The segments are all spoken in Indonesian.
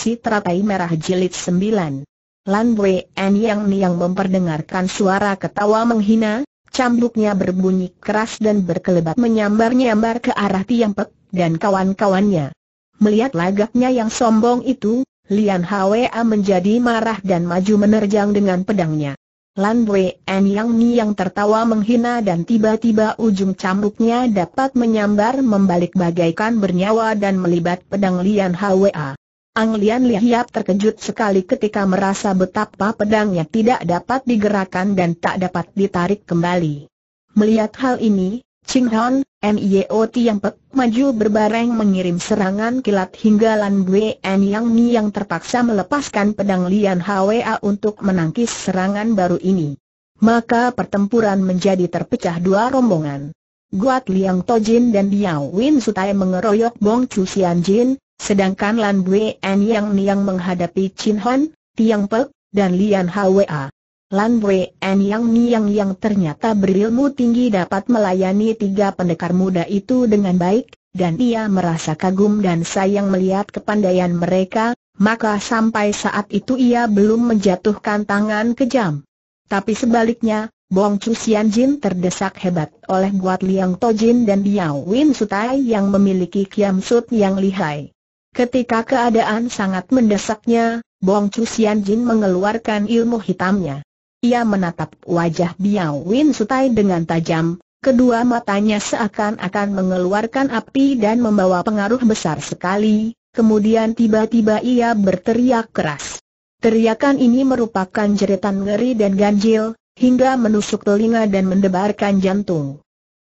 Si Teratai Merah Jilid 9 Lan Wei En Yang Niang memperdengarkan suara ketawa menghina, cambuknya berbunyi keras dan berkelebat menyambar-nyambar ke arah Tiang Pek dan kawan-kawannya. Melihat lagaknya yang sombong itu, Lian Hwa menjadi marah dan maju menerjang dengan pedangnya. Lan Wei En Yang Niang tertawa menghina dan tiba-tiba ujung cambuknya dapat menyambar membalik bagaikan bernyawa dan melibat pedang Lian Hwa. Ang Lian terkejut sekali ketika merasa betapa pedangnya tidak dapat digerakkan dan tak dapat ditarik kembali. Melihat hal ini, Ching Hon, Mio yang Pek maju berbareng mengirim serangan kilat hingga Lan Buen Yang Ni yang terpaksa melepaskan pedang Lian Hwa untuk menangkis serangan baru ini. Maka pertempuran menjadi terpecah dua rombongan. Guat Liang Tojin dan Diao Win Sutai mengeroyok Bong Chu Sian Jin, Sedangkan Lan Bue En Yang Niang menghadapi Chin Hon, Tiang Pek, dan Lian Hwa. Lan Bue En Yang Niang yang ternyata berilmu tinggi dapat melayani tiga pendekar muda itu dengan baik, dan ia merasa kagum dan sayang melihat kepandaian mereka, maka sampai saat itu ia belum menjatuhkan tangan kejam. Tapi sebaliknya, Bong Chu Sian Jin terdesak hebat oleh Guat Liang To Jin dan Diao Win Sutai yang memiliki kiam sut yang lihai. Ketika keadaan sangat mendesaknya, Bong Chu Sian Jin mengeluarkan ilmu hitamnya. Ia menatap wajah Biao Win Sutai dengan tajam, kedua matanya seakan-akan mengeluarkan api dan membawa pengaruh besar sekali, kemudian tiba-tiba ia berteriak keras. Teriakan ini merupakan jeritan ngeri dan ganjil, hingga menusuk telinga dan mendebarkan jantung.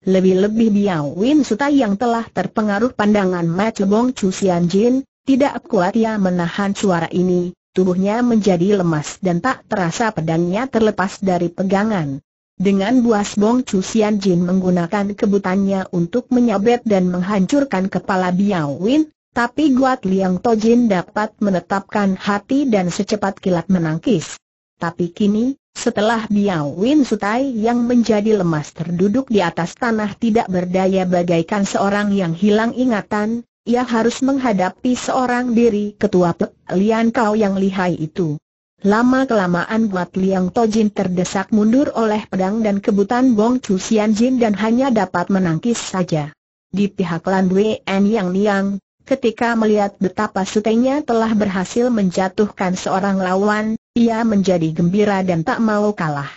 Lebih-lebih Biao Win Suta yang telah terpengaruh pandangan Ma bong Chu Sian Jin, tidak kuat ia menahan suara ini, tubuhnya menjadi lemas dan tak terasa pedangnya terlepas dari pegangan. Dengan buas Bong Chu Sian Jin menggunakan kebutannya untuk menyabet dan menghancurkan kepala Biao Win, tapi Guat Liang To Jin dapat menetapkan hati dan secepat kilat menangkis. Tapi kini, setelah Biao Win Sutai yang menjadi lemas terduduk di atas tanah tidak berdaya bagaikan seorang yang hilang ingatan, ia harus menghadapi seorang diri ketua Pek Lian Kau yang lihai itu. Lama-kelamaan buat Liang Tojin terdesak mundur oleh pedang dan kebutan Bong Chu Sian Jin dan hanya dapat menangkis saja. Di pihak Lan Wei Yang Niang, ketika melihat betapa sutenya telah berhasil menjatuhkan seorang lawan, ia menjadi gembira dan tak mau kalah.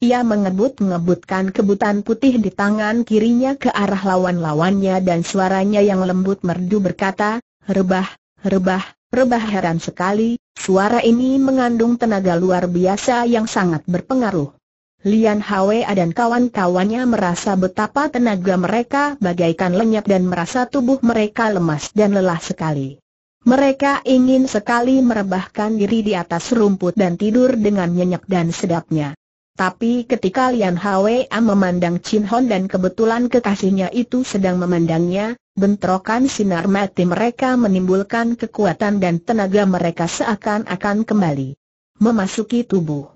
Ia mengebut-ngebutkan kebutan putih di tangan kirinya ke arah lawan-lawannya dan suaranya yang lembut merdu berkata, Rebah, rebah, rebah heran sekali, suara ini mengandung tenaga luar biasa yang sangat berpengaruh. Lian Hwa dan kawan-kawannya merasa betapa tenaga mereka bagaikan lenyap dan merasa tubuh mereka lemas dan lelah sekali. Mereka ingin sekali merebahkan diri di atas rumput dan tidur dengan nyenyak dan sedapnya. Tapi ketika Lian Hwa memandang Chin Hon dan kebetulan kekasihnya itu sedang memandangnya, bentrokan sinar mati mereka menimbulkan kekuatan dan tenaga mereka seakan-akan kembali memasuki tubuh.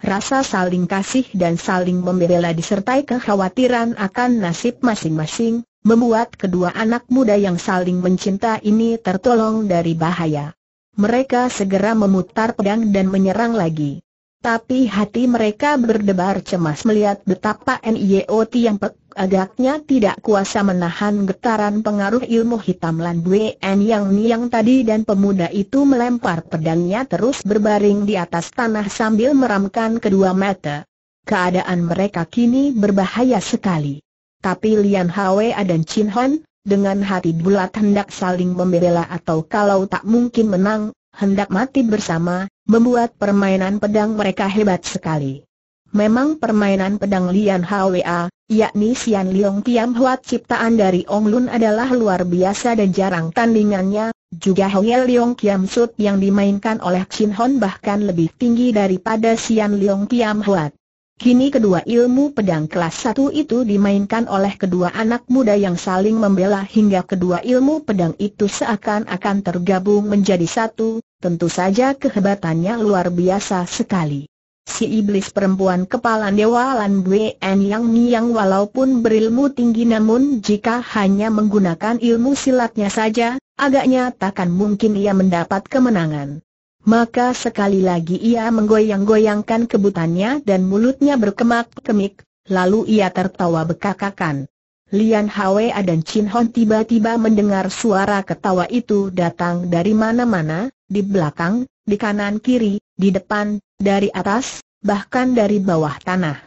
Rasa saling kasih dan saling membela disertai kekhawatiran akan nasib masing-masing, membuat kedua anak muda yang saling mencinta ini tertolong dari bahaya. Mereka segera memutar pedang dan menyerang lagi. Tapi hati mereka berdebar cemas melihat betapa NIO yang Pek agaknya tidak kuasa menahan getaran pengaruh ilmu hitam Lan Buen yang niang tadi dan pemuda itu melempar pedangnya terus berbaring di atas tanah sambil meramkan kedua mata. Keadaan mereka kini berbahaya sekali. Tapi Lian Hwa dan Chin Hon, dengan hati bulat hendak saling membela atau kalau tak mungkin menang, hendak mati bersama, membuat permainan pedang mereka hebat sekali. Memang permainan pedang Lian Hwa, yakni Sian Liong Tiam Huat ciptaan dari Ong Lun adalah luar biasa dan jarang tandingannya, juga Hong Yel Liong Kiam Sut yang dimainkan oleh Chin Hon bahkan lebih tinggi daripada Sian Liong Kiam Huat. Kini kedua ilmu pedang kelas satu itu dimainkan oleh kedua anak muda yang saling membela hingga kedua ilmu pedang itu seakan-akan tergabung menjadi satu, tentu saja kehebatannya luar biasa sekali. Si iblis perempuan kepala dewa Lan Buen Yang Niang walaupun berilmu tinggi namun jika hanya menggunakan ilmu silatnya saja, agaknya takkan mungkin ia mendapat kemenangan. Maka sekali lagi ia menggoyang-goyangkan kebutannya dan mulutnya berkemak-kemik, lalu ia tertawa bekakakan. Lian Hwa dan Chin Hon tiba-tiba mendengar suara ketawa itu datang dari mana-mana, di belakang, di kanan kiri, di depan, dari atas, bahkan dari bawah tanah.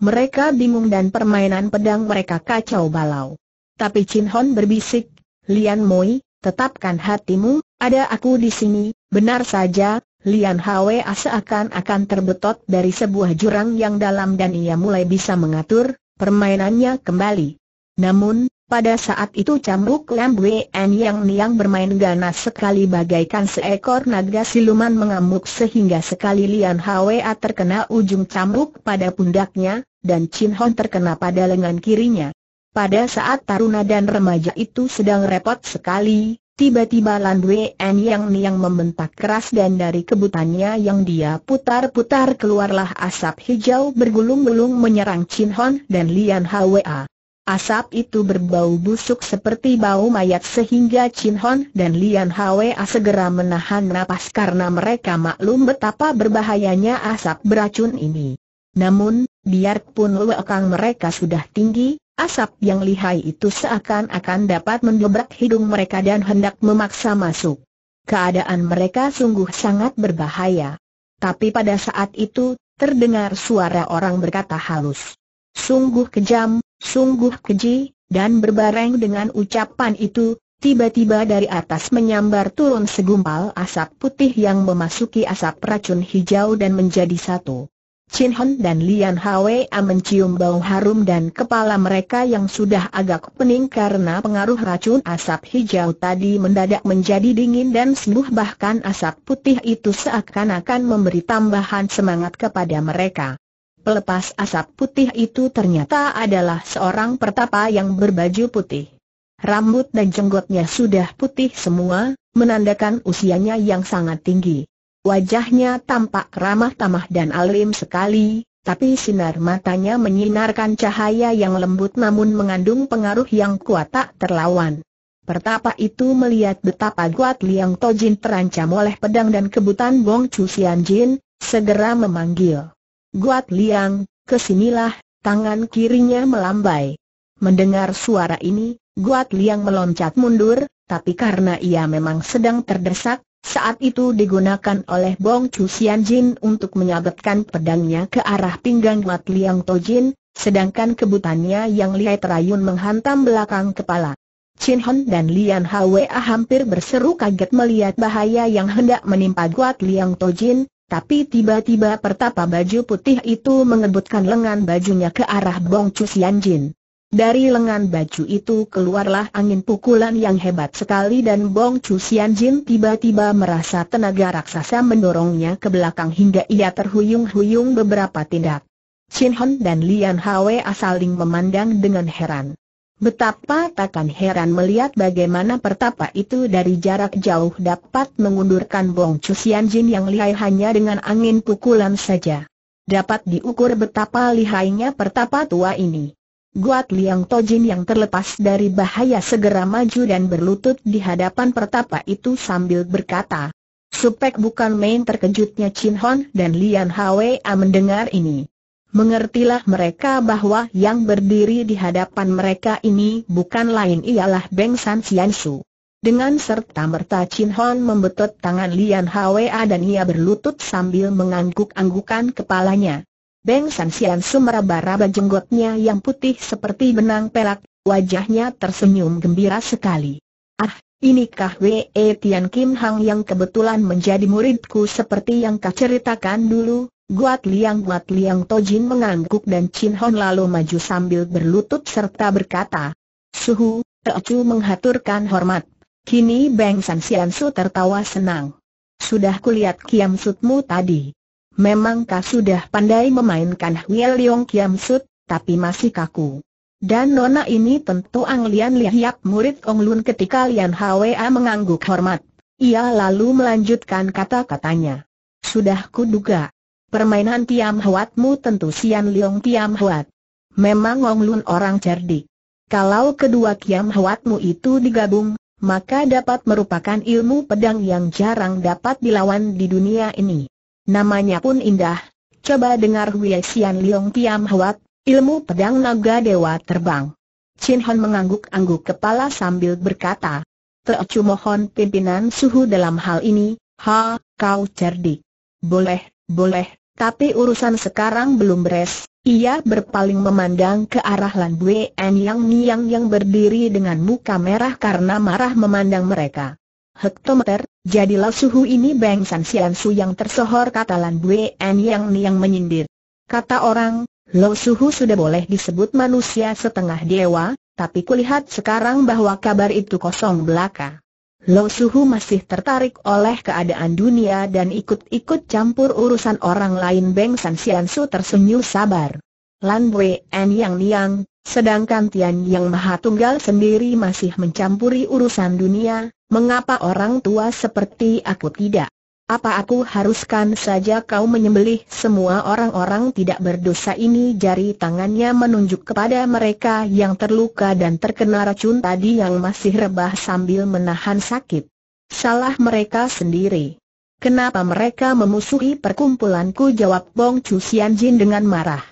Mereka bingung dan permainan pedang mereka kacau balau. Tapi Chin Hon berbisik, Lian Moi, Tetapkan hatimu, ada aku di sini, benar saja, Lian Hwa seakan-akan terbetot dari sebuah jurang yang dalam dan ia mulai bisa mengatur permainannya kembali. Namun, pada saat itu cambuk Lam Wen yang niang bermain ganas sekali bagaikan seekor naga siluman mengamuk sehingga sekali Lian Hwa terkena ujung cambuk pada pundaknya, dan Chin Hon terkena pada lengan kirinya. Pada saat taruna dan remaja itu sedang repot sekali, tiba-tiba Lan Wen Yang Niang membentak keras dan dari kebutannya yang dia putar-putar keluarlah asap hijau bergulung-gulung menyerang Chin Hon dan Lian Hwa. Asap itu berbau busuk seperti bau mayat sehingga Chin Hon dan Lian Hwa segera menahan napas karena mereka maklum betapa berbahayanya asap beracun ini. Namun, biarpun lekang mereka sudah tinggi, Asap yang lihai itu seakan-akan dapat mendobrak hidung mereka dan hendak memaksa masuk. Keadaan mereka sungguh sangat berbahaya. Tapi pada saat itu, terdengar suara orang berkata halus. Sungguh kejam, sungguh keji, dan berbareng dengan ucapan itu, Tiba-tiba dari atas menyambar turun segumpal asap putih yang memasuki asap racun hijau dan menjadi satu. Chin Hon dan Lian Hwa mencium bau harum dan kepala mereka yang sudah agak pening karena pengaruh racun asap hijau tadi mendadak menjadi dingin dan sembuh bahkan asap putih itu seakan-akan memberi tambahan semangat kepada mereka. Pelepas asap putih itu ternyata adalah seorang pertapa yang berbaju putih. Rambut dan jenggotnya sudah putih semua, menandakan usianya yang sangat tinggi. Wajahnya tampak ramah tamah dan alim sekali, tapi sinar matanya menyinarkan cahaya yang lembut namun mengandung pengaruh yang kuat tak terlawan. Pertapa itu melihat betapa kuat Liang Tojin terancam oleh pedang dan kebutan Bong Chu Sian Jin, segera memanggil. Guat Liang, kesinilah, tangan kirinya melambai. Mendengar suara ini, Guat Liang meloncat mundur, tapi karena ia memang sedang terdesak, saat itu digunakan oleh Bong Chu Sian Jin untuk menyabetkan pedangnya ke arah pinggang Mat Liang Tojin, sedangkan kebutannya yang lihai terayun menghantam belakang kepala. Chin Hon dan Lian Hwa hampir berseru kaget melihat bahaya yang hendak menimpa Guat Liang Tojin, tapi tiba-tiba pertapa baju putih itu mengebutkan lengan bajunya ke arah Bong Chu Sian Jin. Dari lengan baju itu keluarlah angin pukulan yang hebat sekali dan Bong Chu Sian Jin tiba-tiba merasa tenaga raksasa mendorongnya ke belakang hingga ia terhuyung-huyung beberapa tindak. Chin Hon dan Lian Hwe saling memandang dengan heran. Betapa takkan heran melihat bagaimana pertapa itu dari jarak jauh dapat mengundurkan Bong Chu Sian Jin yang lihai hanya dengan angin pukulan saja. Dapat diukur betapa lihainya pertapa tua ini. Guat Liang Tojin yang terlepas dari bahaya segera maju dan berlutut di hadapan pertapa itu sambil berkata, Supek bukan main terkejutnya Chin Hon dan Lian Hwa ah, mendengar ini. Mengertilah mereka bahwa yang berdiri di hadapan mereka ini bukan lain ialah Beng San Sian Su. Dengan serta merta Chin Hon membetot tangan Lian Hwa ah, dan ia berlutut sambil mengangguk-anggukan kepalanya. Beng San Sian sumeraba-raba jenggotnya yang putih seperti benang pelak, wajahnya tersenyum gembira sekali. Ah, inikah Wei Tian Kim Hang yang kebetulan menjadi muridku seperti yang kau ceritakan dulu? Guat Liang Guat Liang Tojin mengangguk dan Chin Hon lalu maju sambil berlutut serta berkata, Suhu, Teocu menghaturkan hormat. Kini Beng San Sian Su tertawa senang. Sudah kulihat kiam sutmu tadi. Memang kau sudah pandai memainkan Hwil Yong Kiam Sut, tapi masih kaku. Dan nona ini tentu Ang Lian Lihiap murid Ong Lun ketika Lian Hwa mengangguk hormat. Ia lalu melanjutkan kata-katanya. Sudah duga, Permainan Tiam Huatmu tentu Sian Liong Tiam Huat. Memang Ong Lun orang cerdik. Kalau kedua Kiam Huatmu itu digabung, maka dapat merupakan ilmu pedang yang jarang dapat dilawan di dunia ini. Namanya pun indah. Coba dengar Wei Xian Leong Piam Huat, ilmu pedang naga dewa terbang. Chin Hon mengangguk-angguk kepala sambil berkata, Teocu mohon pimpinan suhu dalam hal ini, ha, kau cerdik. Boleh, boleh, tapi urusan sekarang belum beres. Ia berpaling memandang ke arah Lan Bue En Yang Niang yang berdiri dengan muka merah karena marah memandang mereka. Hektometer, Jadilah suhu ini Beng San Sian Su yang tersohor kata Lan Bue En Yang Niang menyindir. Kata orang, Lo Suhu sudah boleh disebut manusia setengah dewa, tapi kulihat sekarang bahwa kabar itu kosong belaka. Lo Suhu masih tertarik oleh keadaan dunia dan ikut-ikut campur urusan orang lain Beng San Sian Su tersenyum sabar. Lan Bue En Yang Niang, sedangkan Tian Yang Maha Tunggal sendiri masih mencampuri urusan dunia, mengapa orang tua seperti aku tidak? Apa aku haruskan saja kau menyembelih semua orang-orang tidak berdosa ini? Jari tangannya menunjuk kepada mereka yang terluka dan terkena racun tadi yang masih rebah sambil menahan sakit. Salah mereka sendiri. Kenapa mereka memusuhi perkumpulanku? Jawab Bong Chu Sian Jin dengan marah.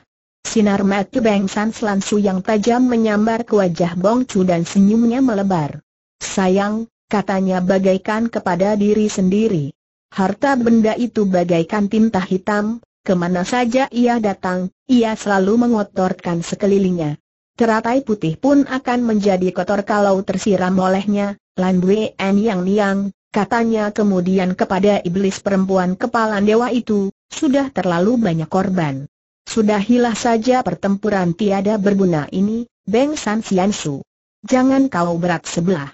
Sinar mata Beng San Slansu yang tajam menyambar ke wajah Bong Chu dan senyumnya melebar. Sayang, katanya bagaikan kepada diri sendiri. Harta benda itu bagaikan tinta hitam, kemana saja ia datang, ia selalu mengotorkan sekelilingnya. Teratai putih pun akan menjadi kotor kalau tersiram olehnya, Lan En Yang Niang, katanya kemudian kepada iblis perempuan kepala dewa itu, sudah terlalu banyak korban. Sudah hilah saja pertempuran tiada berguna ini, Beng San Xiansu. Jangan kau berat sebelah.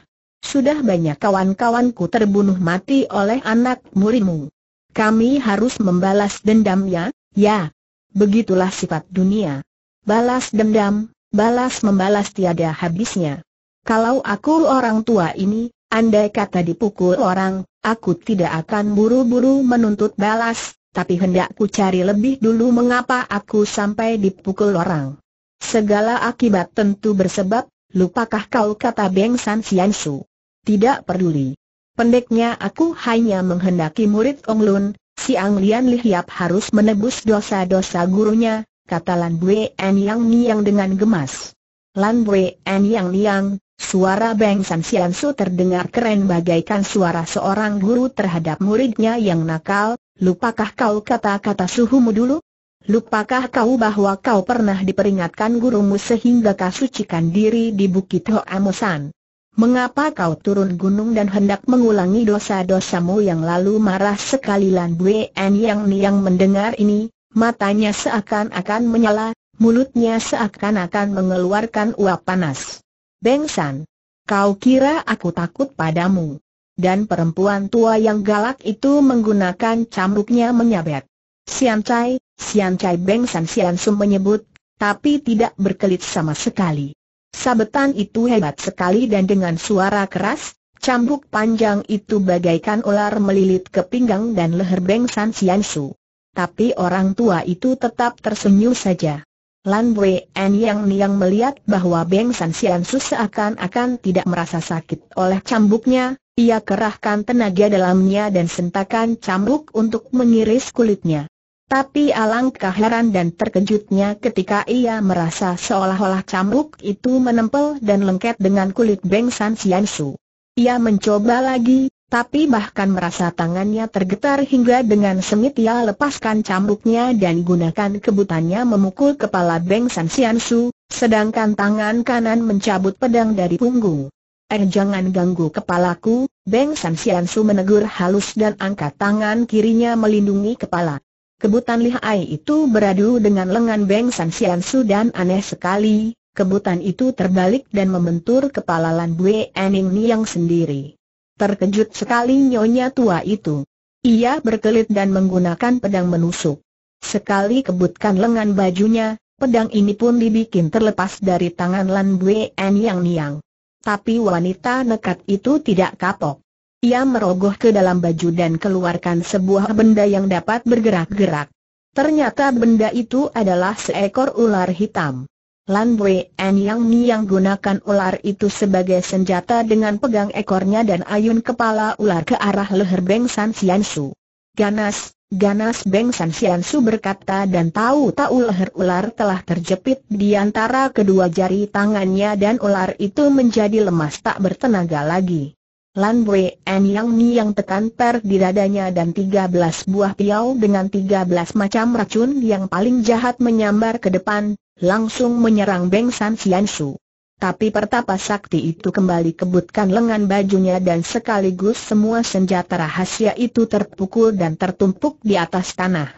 Sudah banyak kawan-kawanku terbunuh mati oleh anak murimu. Kami harus membalas dendamnya, ya. Begitulah sifat dunia. Balas dendam, balas membalas tiada habisnya. Kalau aku orang tua ini, andai kata dipukul orang, aku tidak akan buru-buru menuntut balas, tapi hendakku cari lebih dulu mengapa aku sampai dipukul orang. Segala akibat tentu bersebab, lupakah kau kata Beng San Su? tidak peduli. Pendeknya aku hanya menghendaki murid Ong Lun, si Ang Lian harus menebus dosa-dosa gurunya, kata Lan Bue En Yang Niang dengan gemas. Lan Bue En Yang Niang, suara Beng San Sian Su terdengar keren bagaikan suara seorang guru terhadap muridnya yang nakal, lupakah kau kata-kata suhumu dulu? Lupakah kau bahwa kau pernah diperingatkan gurumu sehingga kau sucikan diri di Bukit Mosan? Mengapa kau turun gunung dan hendak mengulangi dosa-dosamu yang lalu marah sekali Lan Bue En Yang Niang mendengar ini, matanya seakan-akan menyala, mulutnya seakan-akan mengeluarkan uap panas. Beng San, kau kira aku takut padamu. Dan perempuan tua yang galak itu menggunakan cambuknya menyabet. Sian Chai, Sian Chai Beng San Sian Sum menyebut, tapi tidak berkelit sama sekali. Sabetan itu hebat sekali dan dengan suara keras, cambuk panjang itu bagaikan ular melilit ke pinggang dan leher Beng San Sian Su. Tapi orang tua itu tetap tersenyum saja. Lan Wei En Yang Niang melihat bahwa Beng San Sian Su seakan-akan tidak merasa sakit oleh cambuknya, ia kerahkan tenaga dalamnya dan sentakan cambuk untuk mengiris kulitnya. Tapi alangkah heran dan terkejutnya ketika ia merasa seolah-olah cambuk itu menempel dan lengket dengan kulit Beng San Sian Su. Ia mencoba lagi, tapi bahkan merasa tangannya tergetar hingga dengan semit ia lepaskan cambuknya dan gunakan kebutannya memukul kepala Beng San Sian Su, sedangkan tangan kanan mencabut pedang dari punggung. Eh jangan ganggu kepalaku, Beng San Sian Su menegur halus dan angkat tangan kirinya melindungi kepala. Kebutan lihai itu beradu dengan lengan Beng San Sian Su dan aneh sekali, kebutan itu terbalik dan membentur kepala Lan Bue Ening Niang sendiri. Terkejut sekali nyonya tua itu. Ia berkelit dan menggunakan pedang menusuk. Sekali kebutkan lengan bajunya, pedang ini pun dibikin terlepas dari tangan Lan Bue Enyang Niang. Tapi wanita nekat itu tidak kapok. Ia merogoh ke dalam baju dan keluarkan sebuah benda yang dapat bergerak-gerak. Ternyata benda itu adalah seekor ular hitam. Lan Wei En Yang Ni yang gunakan ular itu sebagai senjata dengan pegang ekornya dan ayun kepala ular ke arah leher Beng San Sian Su. Ganas, ganas Beng San Sian Su berkata dan tahu-tahu leher ular telah terjepit di antara kedua jari tangannya dan ular itu menjadi lemas tak bertenaga lagi. Lan Wei En Yang yang tekan per di dadanya dan 13 buah piau dengan 13 macam racun yang paling jahat menyambar ke depan, langsung menyerang Beng San Xian Su. Tapi pertapa sakti itu kembali kebutkan lengan bajunya dan sekaligus semua senjata rahasia itu terpukul dan tertumpuk di atas tanah.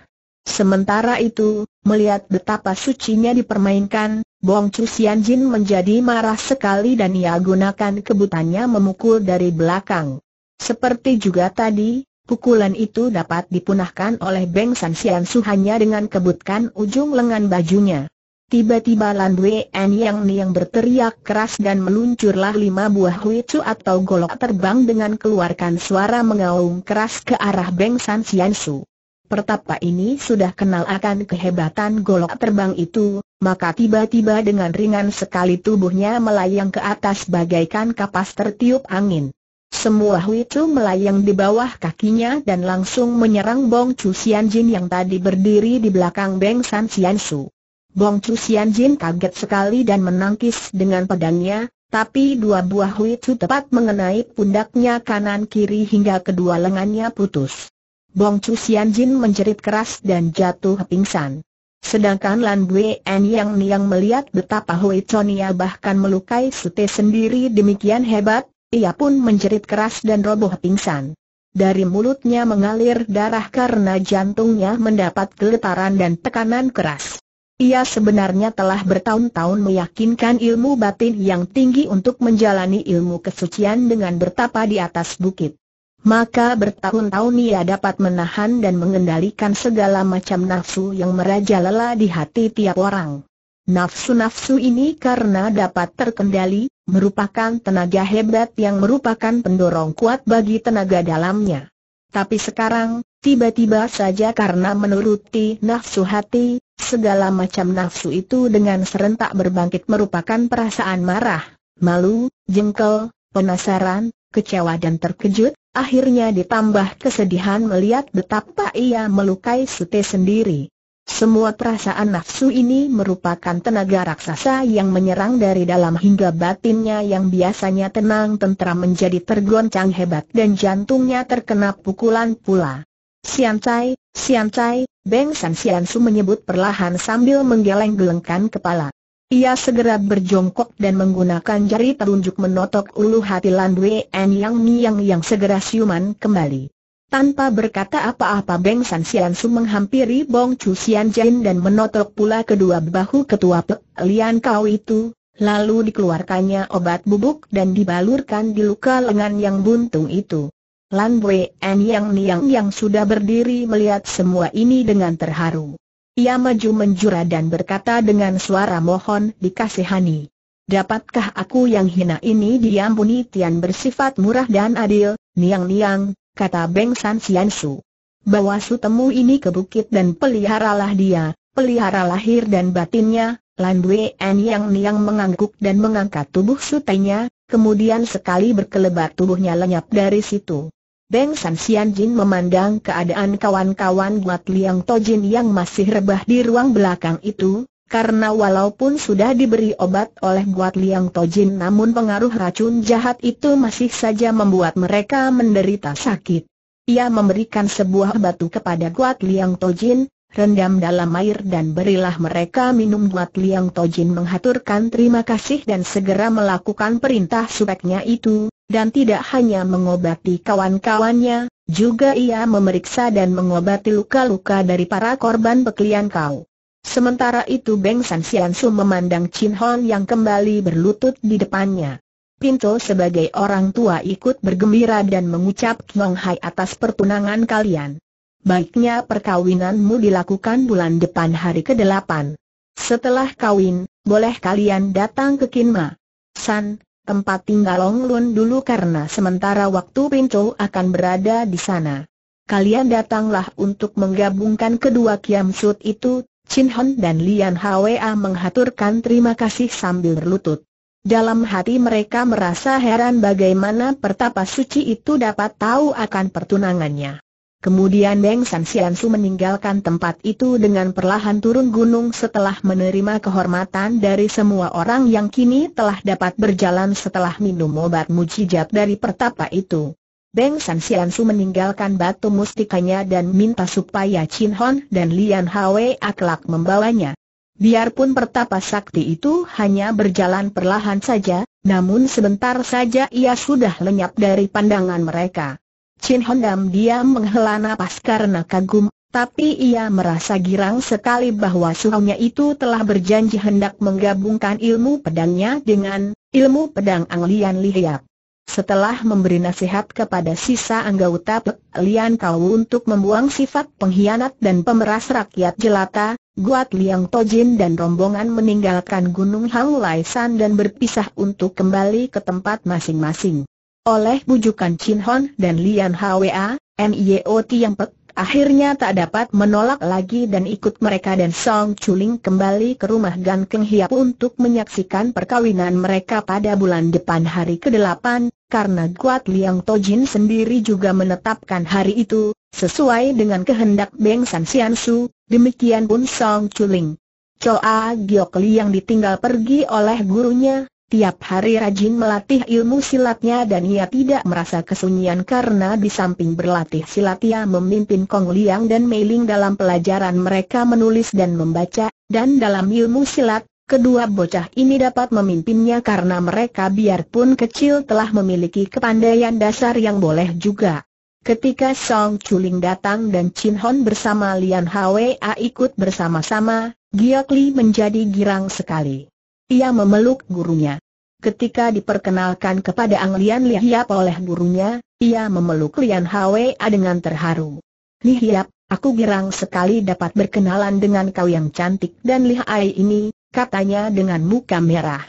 Sementara itu, melihat betapa sucinya dipermainkan, Bong Chu Sian Jin menjadi marah sekali dan ia gunakan kebutannya memukul dari belakang. Seperti juga tadi, pukulan itu dapat dipunahkan oleh Beng San Sian Su hanya dengan kebutkan ujung lengan bajunya. Tiba-tiba Lan Wei En Yang yang berteriak keras dan meluncurlah lima buah huicu atau golok terbang dengan keluarkan suara mengaung keras ke arah Beng San Sian Su. Pertapa ini sudah kenal akan kehebatan golok terbang itu, maka tiba-tiba dengan ringan sekali tubuhnya melayang ke atas bagaikan kapas tertiup angin. Semua Huitu melayang di bawah kakinya dan langsung menyerang Bong Chu Xian Jin yang tadi berdiri di belakang Beng San Xian Su. Bong Chu Xian Jin kaget sekali dan menangkis dengan pedangnya, tapi dua buah Huitu tepat mengenai pundaknya kanan kiri hingga kedua lengannya putus. Bong Chu Sian Jin menjerit keras dan jatuh pingsan. Sedangkan Lan Bue En Yang Niang melihat betapa Hui Chonia bahkan melukai Sute sendiri demikian hebat, ia pun menjerit keras dan roboh pingsan. Dari mulutnya mengalir darah karena jantungnya mendapat geletaran dan tekanan keras. Ia sebenarnya telah bertahun-tahun meyakinkan ilmu batin yang tinggi untuk menjalani ilmu kesucian dengan bertapa di atas bukit maka bertahun-tahun ia dapat menahan dan mengendalikan segala macam nafsu yang merajalela di hati tiap orang. Nafsu-nafsu ini karena dapat terkendali, merupakan tenaga hebat yang merupakan pendorong kuat bagi tenaga dalamnya. Tapi sekarang, tiba-tiba saja karena menuruti nafsu hati, segala macam nafsu itu dengan serentak berbangkit merupakan perasaan marah, malu, jengkel, penasaran, kecewa dan terkejut, akhirnya ditambah kesedihan melihat betapa ia melukai Sute sendiri. Semua perasaan nafsu ini merupakan tenaga raksasa yang menyerang dari dalam hingga batinnya yang biasanya tenang tentera menjadi tergoncang hebat dan jantungnya terkena pukulan pula. Siancai, Siancai, Beng San Sian Su menyebut perlahan sambil menggeleng-gelengkan kepala. Ia segera berjongkok dan menggunakan jari telunjuk menotok ulu hati Lan Wei En Yang Niang yang segera siuman kembali. Tanpa berkata apa-apa Beng San Sian Su menghampiri Bong Chu Sian Jin dan menotok pula kedua bahu ketua Pek Lian Kau itu, lalu dikeluarkannya obat bubuk dan dibalurkan di luka lengan yang buntung itu. Lan Wei En Yang Niang yang sudah berdiri melihat semua ini dengan terharu. Ia maju menjura dan berkata dengan suara mohon dikasihani. Dapatkah aku yang hina ini diampuni Tian bersifat murah dan adil, niang-niang, kata Beng San Sian Su. Bawa su temu ini ke bukit dan peliharalah dia, pelihara lahir dan batinnya, Lan En yang niang mengangguk dan mengangkat tubuh sutenya, kemudian sekali berkelebat tubuhnya lenyap dari situ. Beng San Xian Jin memandang keadaan kawan-kawan Guat Liang Tojin yang masih rebah di ruang belakang itu, karena walaupun sudah diberi obat oleh Guat Liang Tojin namun pengaruh racun jahat itu masih saja membuat mereka menderita sakit. Ia memberikan sebuah batu kepada Guat Liang Tojin, rendam dalam air dan berilah mereka minum Guat Liang Tojin menghaturkan terima kasih dan segera melakukan perintah supeknya itu, dan tidak hanya mengobati kawan-kawannya, juga ia memeriksa dan mengobati luka-luka dari para korban pekelian kau. Sementara itu Beng San Siansu memandang Chin Hon yang kembali berlutut di depannya. Pinto sebagai orang tua ikut bergembira dan mengucap Kiong Hai atas pertunangan kalian. Baiknya perkawinanmu dilakukan bulan depan hari ke-8. Setelah kawin, boleh kalian datang ke Kinma. San, tempat tinggal Long Lun dulu karena sementara waktu Chou akan berada di sana. Kalian datanglah untuk menggabungkan kedua Kiam Sut itu, Chin Hon dan Lian Hwa menghaturkan terima kasih sambil berlutut. Dalam hati mereka merasa heran bagaimana pertapa suci itu dapat tahu akan pertunangannya. Kemudian Deng San Xiansu meninggalkan tempat itu dengan perlahan turun gunung setelah menerima kehormatan dari semua orang yang kini telah dapat berjalan setelah minum obat mujijat dari pertapa itu. Deng San Xiansu meninggalkan batu mustikanya dan minta supaya Chin Hon dan Lian Hwe akhlak membawanya. Biarpun pertapa sakti itu hanya berjalan perlahan saja, namun sebentar saja ia sudah lenyap dari pandangan mereka. Chin Hondam diam menghela napas karena kagum, tapi ia merasa girang sekali bahwa suhunya itu telah berjanji hendak menggabungkan ilmu pedangnya dengan ilmu pedang Anglian Lihiap. Setelah memberi nasihat kepada sisa anggota Pek Lian Kau untuk membuang sifat pengkhianat dan pemeras rakyat jelata, Guat Liang Tojin dan rombongan meninggalkan Gunung Lai San dan berpisah untuk kembali ke tempat masing-masing. Oleh bujukan Chin Hon dan Lian Hwa, Mio yang pek, akhirnya tak dapat menolak lagi dan ikut mereka dan Song Chuling kembali ke rumah Gan Keng Hiap untuk menyaksikan perkawinan mereka pada bulan depan hari ke-8, karena Kuat Liang Tojin sendiri juga menetapkan hari itu, sesuai dengan kehendak Beng San Sian Su, demikian pun Song Chuling. Choa Giok Li yang ditinggal pergi oleh gurunya, Tiap hari rajin melatih ilmu silatnya dan ia tidak merasa kesunyian karena di samping berlatih silat ia memimpin Kong Liang dan Mei Ling dalam pelajaran mereka menulis dan membaca, dan dalam ilmu silat, kedua bocah ini dapat memimpinnya karena mereka biarpun kecil telah memiliki kepandaian dasar yang boleh juga. Ketika Song Chuling datang dan Chin Hon bersama Lian Hwa ikut bersama-sama, Giok Li menjadi girang sekali. Ia memeluk gurunya. Ketika diperkenalkan kepada Ang Lian Lihiap oleh gurunya, ia memeluk Lian Hwa dengan terharu. Lihiap, aku girang sekali dapat berkenalan dengan kau yang cantik dan lihai ini, katanya dengan muka merah.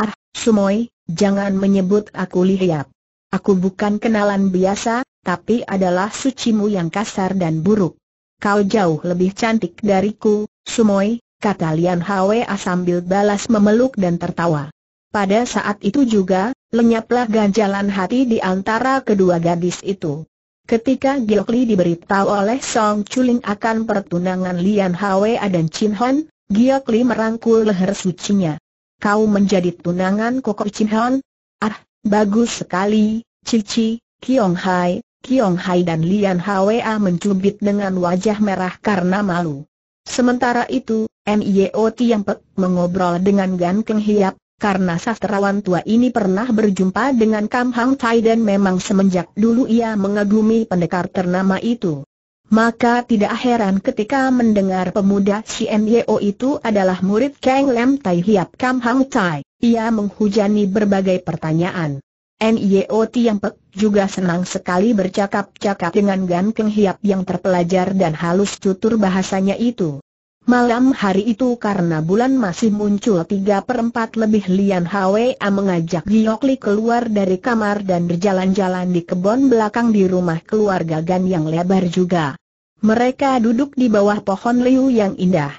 Ah, Sumoy, jangan menyebut aku Lihiap. Aku bukan kenalan biasa, tapi adalah sucimu yang kasar dan buruk. Kau jauh lebih cantik dariku, Sumoy, kata Lian Hwa sambil balas memeluk dan tertawa. Pada saat itu juga, lenyaplah ganjalan hati di antara kedua gadis itu. Ketika Giok Li diberitahu oleh Song Chuling akan pertunangan Lian Hwa dan Chin Hon, Giok Li merangkul leher sucinya. Kau menjadi tunangan Koko Chin Hon? Ah, bagus sekali, Cici, Kiong Hai, Kiong Hai dan Lian Hwa mencubit dengan wajah merah karena malu. Sementara itu, MIO e Pek mengobrol dengan Gan Keng Hiap, karena sastrawan tua ini pernah berjumpa dengan Kam Hang Tai dan memang semenjak dulu ia mengagumi pendekar ternama itu. Maka tidak heran ketika mendengar pemuda si MIO e itu adalah murid Kang Lem Tai Hiap Kam Hang Tai, ia menghujani berbagai pertanyaan. E NIO Pek juga senang sekali bercakap-cakap dengan Gan Keng Hiap yang terpelajar dan halus tutur bahasanya itu. Malam hari itu karena bulan masih muncul tiga perempat lebih Lian Hwa mengajak Giokli keluar dari kamar dan berjalan-jalan di kebun belakang di rumah keluarga Gan yang lebar juga. Mereka duduk di bawah pohon liu yang indah.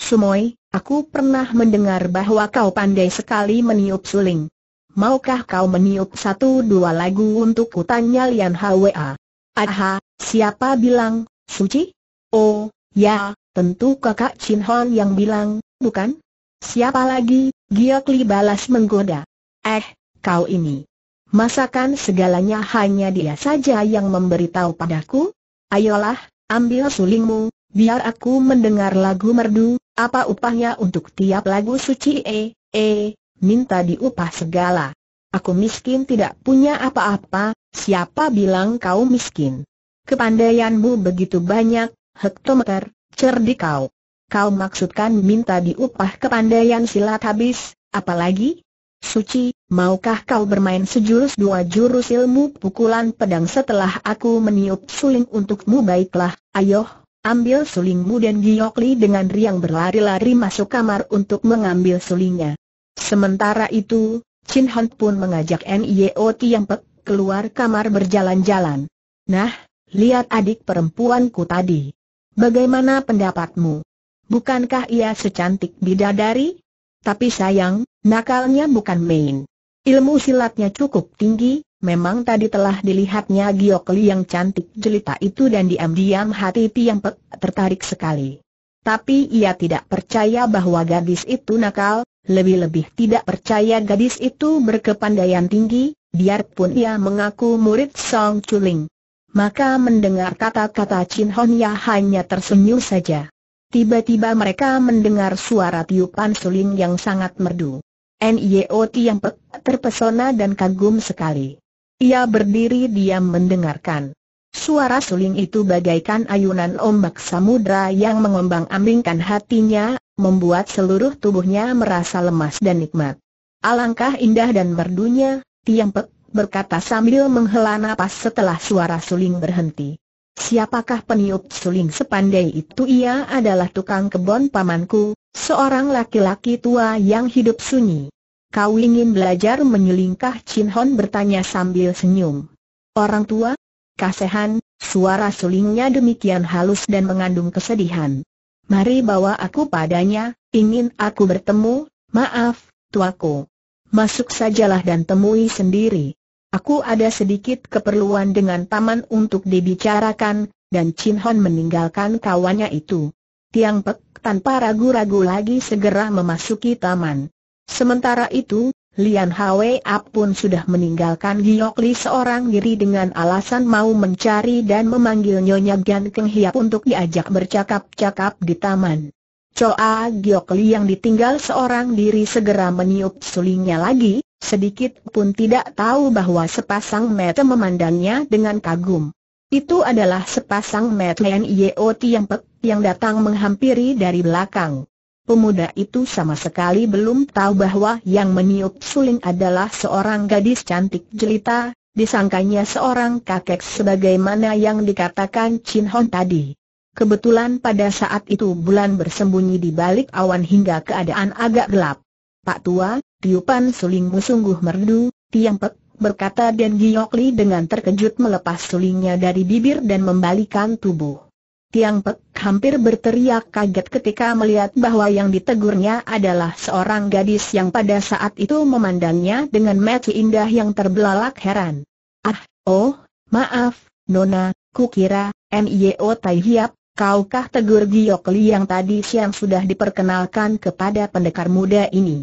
Sumoy, aku pernah mendengar bahwa kau pandai sekali meniup suling. Maukah kau meniup satu dua lagu untuk kutanya Lian Hwa? Aha, siapa bilang, suci? Oh, Ya, tentu kakak Chin Hon yang bilang, bukan? Siapa lagi? Giok Li balas menggoda. Eh, kau ini. Masakan segalanya hanya dia saja yang memberitahu padaku? Ayolah, ambil sulingmu, biar aku mendengar lagu merdu, apa upahnya untuk tiap lagu suci eh, eh, minta diupah segala. Aku miskin tidak punya apa-apa, siapa bilang kau miskin? Kepandaianmu begitu banyak, hektometer, cerdik kau. Kau maksudkan minta diupah kepandaian silat habis, apalagi? Suci, maukah kau bermain sejurus dua jurus ilmu pukulan pedang setelah aku meniup suling untukmu baiklah, ayoh, ambil sulingmu dan Giokli dengan riang berlari-lari masuk kamar untuk mengambil sulingnya. Sementara itu, Chin Han pun mengajak Nio Tiang Pek keluar kamar berjalan-jalan. Nah, lihat adik perempuanku tadi. Bagaimana pendapatmu? Bukankah ia secantik bidadari? Tapi sayang, nakalnya bukan main. Ilmu silatnya cukup tinggi, memang tadi telah dilihatnya Giokli yang cantik jelita itu dan diam-diam hati Tiang Pek tertarik sekali. Tapi ia tidak percaya bahwa gadis itu nakal, lebih-lebih tidak percaya gadis itu berkepandaian tinggi, biarpun ia mengaku murid Song Chuling maka mendengar kata-kata Chin Honya hanya tersenyum saja. Tiba-tiba mereka mendengar suara tiupan suling yang sangat merdu. Nio Tiang Pek terpesona dan kagum sekali. Ia berdiri diam mendengarkan. Suara suling itu bagaikan ayunan ombak samudra yang mengombang-ambingkan hatinya, membuat seluruh tubuhnya merasa lemas dan nikmat. Alangkah indah dan merdunya, Tiang Pek berkata sambil menghela napas setelah suara suling berhenti. Siapakah peniup suling sepandai itu? Ia adalah tukang kebon pamanku, seorang laki-laki tua yang hidup sunyi. Kau ingin belajar menyulingkah? Chin Hon bertanya sambil senyum. Orang tua? kasihan suara sulingnya demikian halus dan mengandung kesedihan. Mari bawa aku padanya, ingin aku bertemu, maaf, tuaku. Masuk sajalah dan temui sendiri. Aku ada sedikit keperluan dengan taman untuk dibicarakan, dan Chin Hon meninggalkan kawannya itu. Tiang Pek tanpa ragu-ragu lagi segera memasuki taman. Sementara itu, Lian Hwe Ap pun sudah meninggalkan Giok Li seorang diri dengan alasan mau mencari dan memanggil Nyonya Gan Keng Hiap untuk diajak bercakap-cakap di taman. Choa Giok Li yang ditinggal seorang diri segera meniup sulingnya lagi, sedikit pun tidak tahu bahwa sepasang mata memandangnya dengan kagum. Itu adalah sepasang mata NIOT yang pek, yang datang menghampiri dari belakang. Pemuda itu sama sekali belum tahu bahwa yang meniup suling adalah seorang gadis cantik jelita, disangkanya seorang kakek sebagaimana yang dikatakan Chin Hon tadi. Kebetulan pada saat itu bulan bersembunyi di balik awan hingga keadaan agak gelap. Pak Tua, tiupan sulingmu sungguh merdu, Tiang berkata Dan Giokli dengan terkejut melepas sulingnya dari bibir dan membalikan tubuh. Tiang hampir berteriak kaget ketika melihat bahwa yang ditegurnya adalah seorang gadis yang pada saat itu memandangnya dengan mata indah yang terbelalak heran. Ah, oh, maaf, Nona, kukira, Mio Tai Hiap, kaukah tegur Giokli yang tadi siang sudah diperkenalkan kepada pendekar muda ini?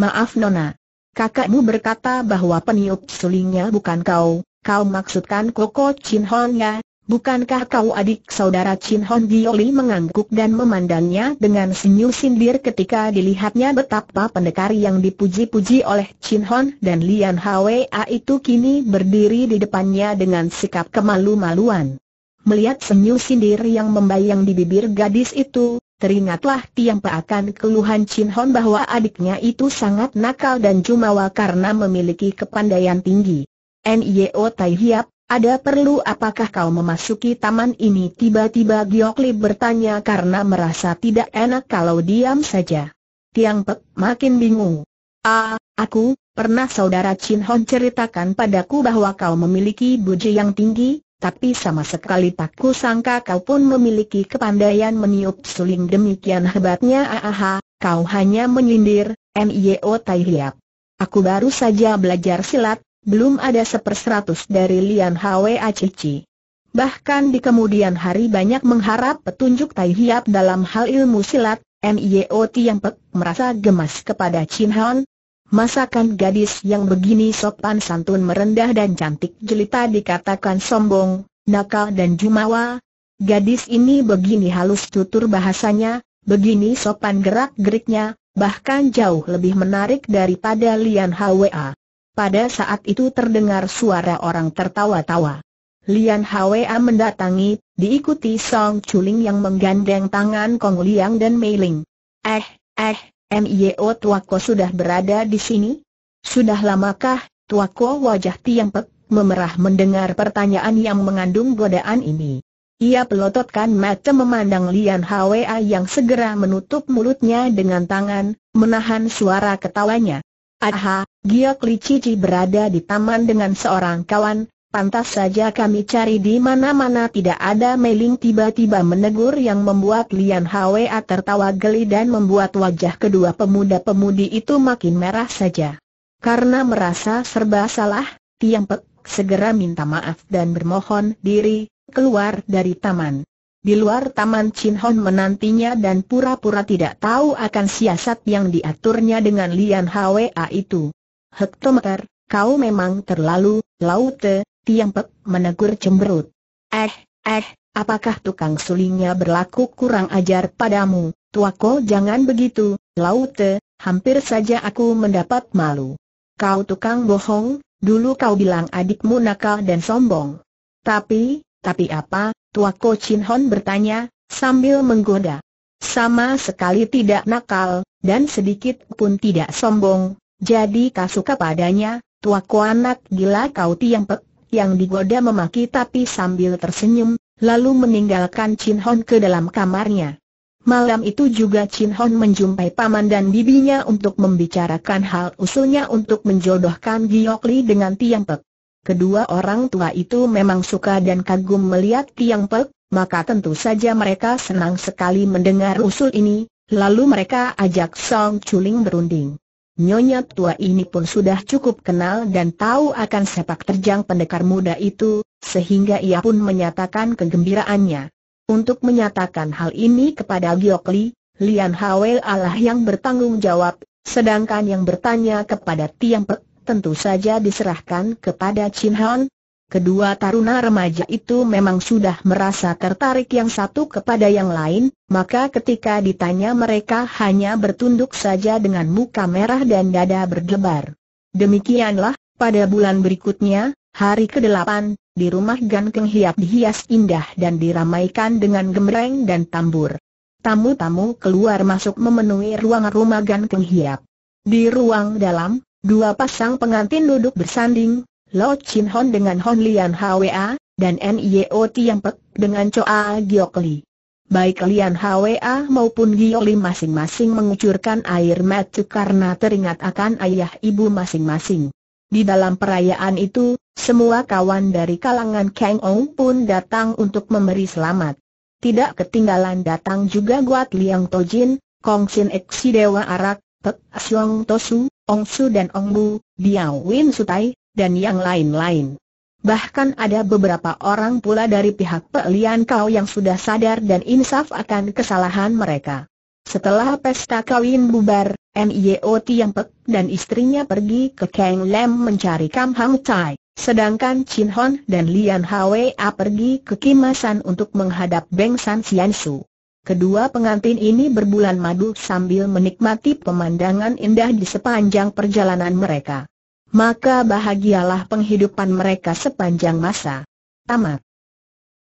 Maaf Nona. Kakakmu berkata bahwa peniup sulingnya bukan kau, kau maksudkan Koko Chin Hon ya, bukankah kau adik saudara Chin Hon Gioli mengangguk dan memandangnya dengan senyum sindir ketika dilihatnya betapa pendekar yang dipuji-puji oleh Chin Hon dan Lian Hwa itu kini berdiri di depannya dengan sikap kemalu-maluan. Melihat senyum sindir yang membayang di bibir gadis itu, Teringatlah Tiang Pe akan keluhan Chin Hon bahwa adiknya itu sangat nakal dan jumawa karena memiliki kepandaian tinggi. Nio Tai Hiap, ada perlu apakah kau memasuki taman ini? Tiba-tiba Giokli bertanya karena merasa tidak enak kalau diam saja. Tiang Pek makin bingung. Ah, aku, pernah saudara Chin Hon ceritakan padaku bahwa kau memiliki buji yang tinggi? tapi sama sekali tak kusangka kau pun memiliki kepandaian meniup suling demikian hebatnya aha, kau hanya menyindir, N.I.O. Tai Hiap. Aku baru saja belajar silat, belum ada seperseratus dari Lian Hwa Cici. Bahkan di kemudian hari banyak mengharap petunjuk Tai Hiap dalam hal ilmu silat, N.I.O. Tiang Pek merasa gemas kepada Chin Han, Masakan gadis yang begini sopan santun merendah dan cantik jelita dikatakan sombong, nakal dan jumawa. Gadis ini begini halus tutur bahasanya, begini sopan gerak-geriknya, bahkan jauh lebih menarik daripada Lian Hwa. Pada saat itu terdengar suara orang tertawa-tawa. Lian Hwa mendatangi, diikuti Song Chuling yang menggandeng tangan Kong Liang dan Mei Ling. Eh, eh, MIO Tuako sudah berada di sini? Sudah lamakah, Tuako wajah Tiang Pek memerah mendengar pertanyaan yang mengandung godaan ini. Ia pelototkan mata memandang Lian Hwa yang segera menutup mulutnya dengan tangan, menahan suara ketawanya. Aha, Giok Licici berada di taman dengan seorang kawan, Pantas saja kami cari di mana-mana tidak ada Meling tiba-tiba menegur yang membuat Lian Hwa tertawa geli dan membuat wajah kedua pemuda-pemudi itu makin merah saja. Karena merasa serba salah, Tiang Pek segera minta maaf dan bermohon diri, keluar dari taman. Di luar taman Chin Hon menantinya dan pura-pura tidak tahu akan siasat yang diaturnya dengan Lian Hwa itu. Hektometer, kau memang terlalu, laute, Tiang Pek menegur cemberut. Eh, eh, apakah tukang sulingnya berlaku kurang ajar padamu? Tuako jangan begitu, Laute, hampir saja aku mendapat malu. Kau tukang bohong, dulu kau bilang adikmu nakal dan sombong. Tapi, tapi apa? Tuako Chin Hon bertanya, sambil menggoda. Sama sekali tidak nakal, dan sedikit pun tidak sombong, jadi kau suka padanya, Tuako anak gila kau tiang pek yang digoda memaki tapi sambil tersenyum, lalu meninggalkan Chin Hon ke dalam kamarnya. Malam itu juga Chin Hon menjumpai paman dan bibinya untuk membicarakan hal usulnya untuk menjodohkan Giok Li dengan Tiang Pek. Kedua orang tua itu memang suka dan kagum melihat Tiang Pek, maka tentu saja mereka senang sekali mendengar usul ini, lalu mereka ajak Song Chuling berunding. Nyonya tua ini pun sudah cukup kenal dan tahu akan sepak terjang pendekar muda itu, sehingga ia pun menyatakan kegembiraannya. Untuk menyatakan hal ini kepada Giok Li, Lian Hawel Allah yang bertanggung jawab, sedangkan yang bertanya kepada Tiang Pek, tentu saja diserahkan kepada Chin Han, Kedua taruna remaja itu memang sudah merasa tertarik yang satu kepada yang lain, maka ketika ditanya mereka hanya bertunduk saja dengan muka merah dan dada berdebar. Demikianlah, pada bulan berikutnya, hari ke-8, di rumah Gan Keng Hiap dihias indah dan diramaikan dengan gemereng dan tambur. Tamu-tamu keluar masuk memenuhi ruang rumah Gan Keng Hiap. Di ruang dalam, dua pasang pengantin duduk bersanding, Lo Chin Hon dengan Hon Lian Hwa, dan Nio Tiang Pek dengan Choa Giok Li. Baik Lian Hwa maupun Giok Li masing-masing mengucurkan air mata karena teringat akan ayah ibu masing-masing. Di dalam perayaan itu, semua kawan dari kalangan Kang Ong pun datang untuk memberi selamat. Tidak ketinggalan datang juga Guat Liang Tojin, Kong Sin Eksi Dewa Arak, Pek Asyong Tosu, Ong Su dan Ong Bu, Biao Win Sutai, dan yang lain-lain. Bahkan ada beberapa orang pula dari pihak Pelian Kau yang sudah sadar dan insaf akan kesalahan mereka. Setelah pesta kawin bubar, NIO Tiang Pek dan istrinya pergi ke Kang Lam mencari Kam Hang Tai, sedangkan Chin Hon dan Lian Hwa pergi ke Kimasan untuk menghadap Beng San Sian Su. Kedua pengantin ini berbulan madu sambil menikmati pemandangan indah di sepanjang perjalanan mereka maka bahagialah penghidupan mereka sepanjang masa. Tamat.